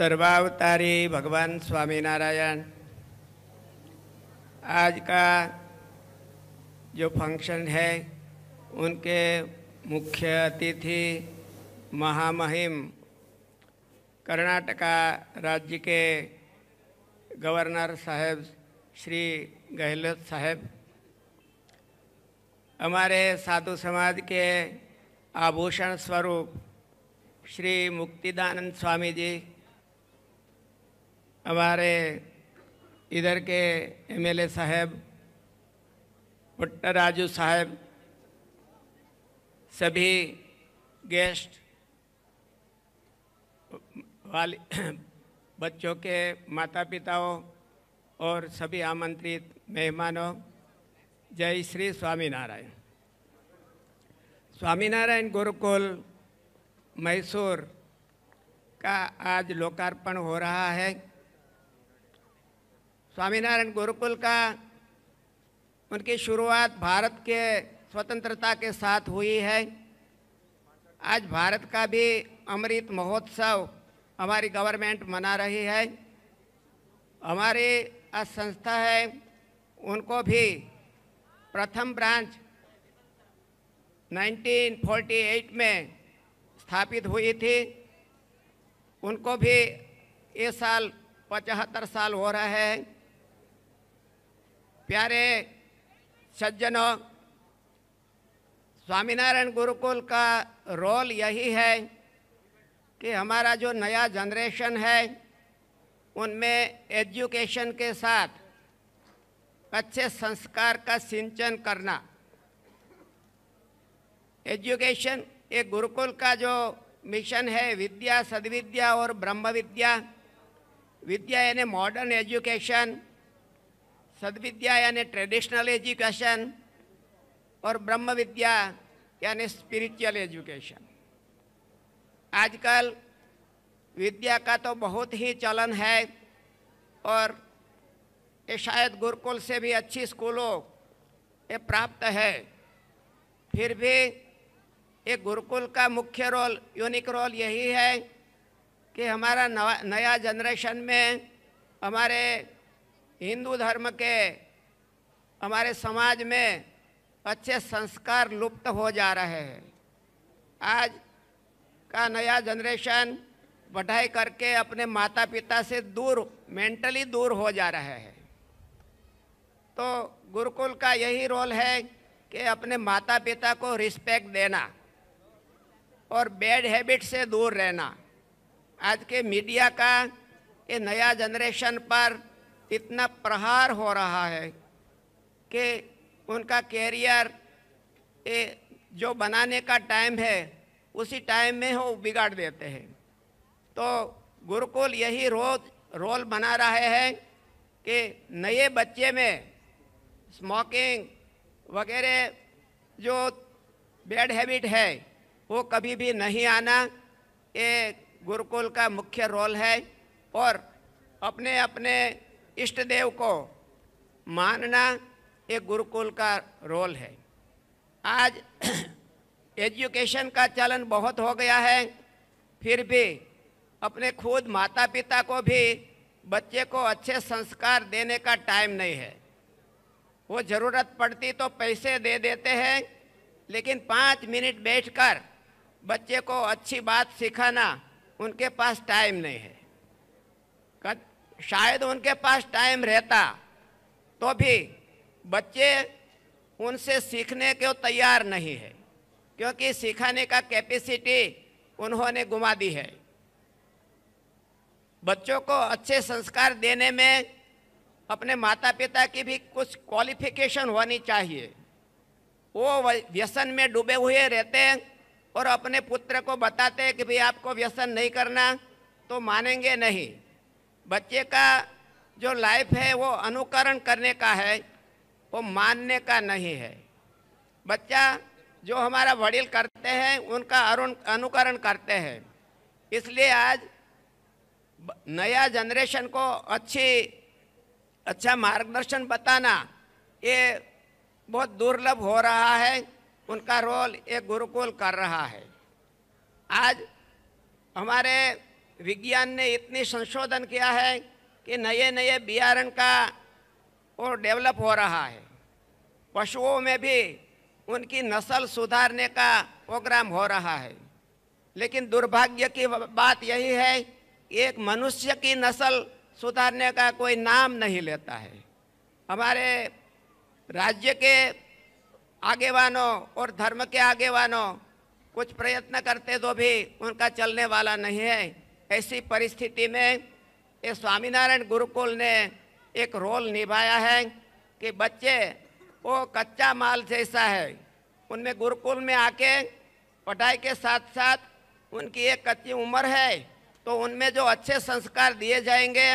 सर्वावतारी भगवान स्वामीनारायण आज का जो फंक्शन है उनके मुख्य अतिथि महामहिम कर्नाटका राज्य के गवर्नर साहब श्री गहलोत साहब हमारे साधु समाज के आभूषण स्वरूप श्री मुक्तिदानंद स्वामी जी हमारे इधर के एमएलए साहब भुट्टा राजू साहब सभी गेस्ट वाले बच्चों के माता पिताओं और सभी आमंत्रित मेहमानों जय श्री स्वामीनारायण स्वामीनारायण गुरुकुल मैसूर का आज लोकार्पण हो रहा है स्वामीनारायण गुरुकुल का उनकी शुरुआत भारत के स्वतंत्रता के साथ हुई है आज भारत का भी अमृत महोत्सव हमारी गवर्नमेंट मना रही है हमारी आज संस्था है उनको भी प्रथम ब्रांच 1948 में स्थापित हुई थी उनको भी ये साल पचहत्तर साल हो रहा है प्यारे सज्जनों स्वामीनारायण गुरुकुल का रोल यही है कि हमारा जो नया जनरेशन है उनमें एजुकेशन के साथ अच्छे संस्कार का सिंचन करना एजुकेशन एक गुरुकुल का जो मिशन है विद्या सदविद्या और ब्रह्म विद्या विद्या यानी मॉडर्न एजुकेशन सदविद्या यानी ट्रेडिशनल एजुकेशन और ब्रह्म विद्या यानी स्पिरिचुअल एजुकेशन आजकल विद्या का तो बहुत ही चलन है और ये शायद गुरुकुल से भी अच्छी स्कूलों ये प्राप्त है फिर भी ये गुरुकुल का मुख्य रोल यूनिक रोल यही है कि हमारा नया जनरेशन में हमारे हिंदू धर्म के हमारे समाज में अच्छे संस्कार लुप्त हो जा रहे हैं आज का नया जनरेशन बढ़ाई करके अपने माता पिता से दूर मेंटली दूर हो जा रहे हैं तो गुरुकुल का यही रोल है कि अपने माता पिता को रिस्पेक्ट देना और बैड हैबिट से दूर रहना आज के मीडिया का ये नया जनरेशन पर इतना प्रहार हो रहा है कि उनका कैरियर जो बनाने का टाइम है उसी टाइम में वो बिगाड़ देते हैं तो गुरुकुल यही रोज रोल बना रहे हैं कि नए बच्चे में स्मोकिंग वगैरह जो बैड हैबिट है वो कभी भी नहीं आना ये गुरुकुल का मुख्य रोल है और अपने अपने इष्ट देव को मानना एक गुरुकुल का रोल है आज एजुकेशन का चलन बहुत हो गया है फिर भी अपने खुद माता पिता को भी बच्चे को अच्छे संस्कार देने का टाइम नहीं है वो ज़रूरत पड़ती तो पैसे दे देते हैं लेकिन पाँच मिनट बैठकर बच्चे को अच्छी बात सिखाना उनके पास टाइम नहीं है शायद उनके पास टाइम रहता तो भी बच्चे उनसे सीखने को तैयार नहीं है क्योंकि सिखाने का कैपेसिटी उन्होंने गुमा दी है बच्चों को अच्छे संस्कार देने में अपने माता पिता की भी कुछ क्वालिफिकेशन होनी चाहिए वो व्यसन में डूबे हुए रहते हैं और अपने पुत्र को बताते हैं कि भाई आपको व्यसन नहीं करना तो मानेंगे नहीं बच्चे का जो लाइफ है वो अनुकरण करने का है वो मानने का नहीं है बच्चा जो हमारा वडिल करते हैं उनका अरुण अनुकरण करते हैं इसलिए आज नया जनरेशन को अच्छी अच्छा मार्गदर्शन बताना ये बहुत दुर्लभ हो रहा है उनका रोल एक गुरुकुल कर रहा है आज हमारे विज्ञान ने इतनी संशोधन किया है कि नए नए बियारण का और डेवलप हो रहा है पशुओं में भी उनकी नस्ल सुधारने का प्रोग्राम हो रहा है लेकिन दुर्भाग्य की बात यही है एक मनुष्य की नस्ल सुधारने का कोई नाम नहीं लेता है हमारे राज्य के आगेवानों और धर्म के आगेवानों कुछ प्रयत्न करते तो भी उनका चलने वाला नहीं है ऐसी परिस्थिति में ये स्वामीनारायण गुरुकुल ने एक रोल निभाया है कि बच्चे वो कच्चा माल जैसा है उनमें गुरुकुल में आके पढ़ाई के साथ साथ उनकी एक कच्ची उम्र है तो उनमें जो अच्छे संस्कार दिए जाएंगे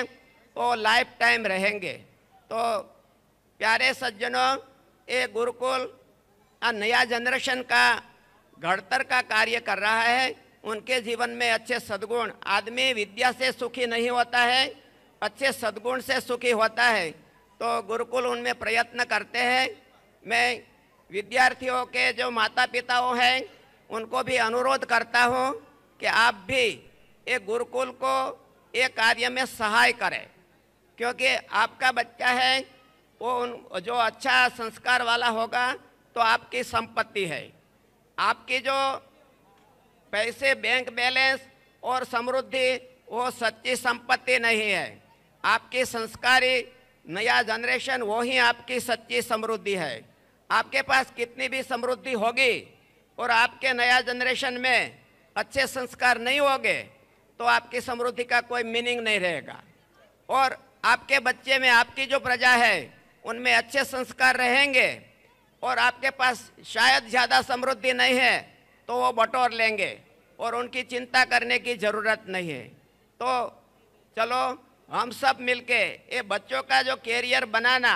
वो लाइफ टाइम रहेंगे तो प्यारे सज्जनों ये गुरुकुल नया जनरेशन का घड़तर का कार्य कर रहा है उनके जीवन में अच्छे सद्गुण आदमी विद्या से सुखी नहीं होता है अच्छे सद्गुण से सुखी होता है तो गुरुकुल उनमें प्रयत्न करते हैं मैं विद्यार्थियों के जो माता पिता हैं उनको भी अनुरोध करता हूँ कि आप भी एक गुरुकुल को एक कार्य में सहाय करें क्योंकि आपका बच्चा है वो उन जो अच्छा संस्कार वाला होगा तो आपकी संपत्ति है आपकी जो पैसे बैंक बैलेंस और समृद्धि वो सच्ची संपत्ति नहीं है आपकी संस्कारी नया जनरेशन वो ही आपकी सच्ची समृद्धि है आपके पास कितनी भी समृद्धि होगी और आपके नया जनरेशन में अच्छे संस्कार नहीं होंगे तो आपकी समृद्धि का कोई मीनिंग नहीं रहेगा और आपके बच्चे में आपकी जो प्रजा है उनमें अच्छे संस्कार रहेंगे और आपके पास शायद ज़्यादा समृद्धि नहीं है तो वो बटोर लेंगे और उनकी चिंता करने की ज़रूरत नहीं है तो चलो हम सब मिलके ये बच्चों का जो कैरियर बनाना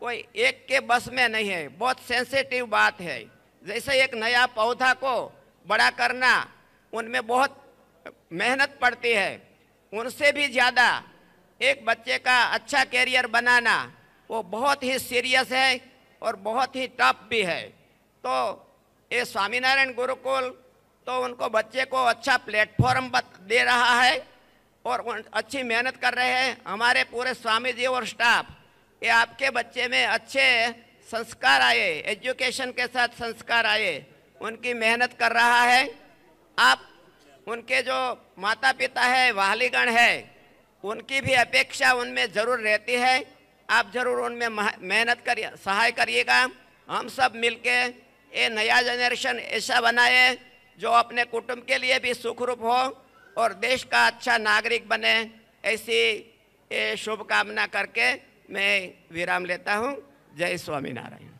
कोई एक के बस में नहीं है बहुत सेंसिटिव बात है जैसे एक नया पौधा को बड़ा करना उनमें बहुत मेहनत पड़ती है उनसे भी ज़्यादा एक बच्चे का अच्छा कैरियर बनाना वो बहुत ही सीरियस है और बहुत ही टफ भी है तो ये स्वामीनारायण गुरुकुल तो उनको बच्चे को अच्छा प्लेटफॉर्म दे रहा है और अच्छी मेहनत कर रहे हैं हमारे पूरे स्वामी जी और स्टाफ ये आपके बच्चे में अच्छे संस्कार आए एजुकेशन के साथ संस्कार आए उनकी मेहनत कर रहा है आप उनके जो माता पिता है वालीगण है उनकी भी अपेक्षा उनमें ज़रूर रहती है आप ज़रूर उनमें मेहनत करिए सहाय करिएगा हम सब मिलके ये नया जनरेशन ऐसा बनाए जो अपने कुटुंब के लिए भी सुखरूप हो और देश का अच्छा नागरिक बने ऐसी शुभकामना करके मैं विराम लेता हूँ जय स्वामीनारायण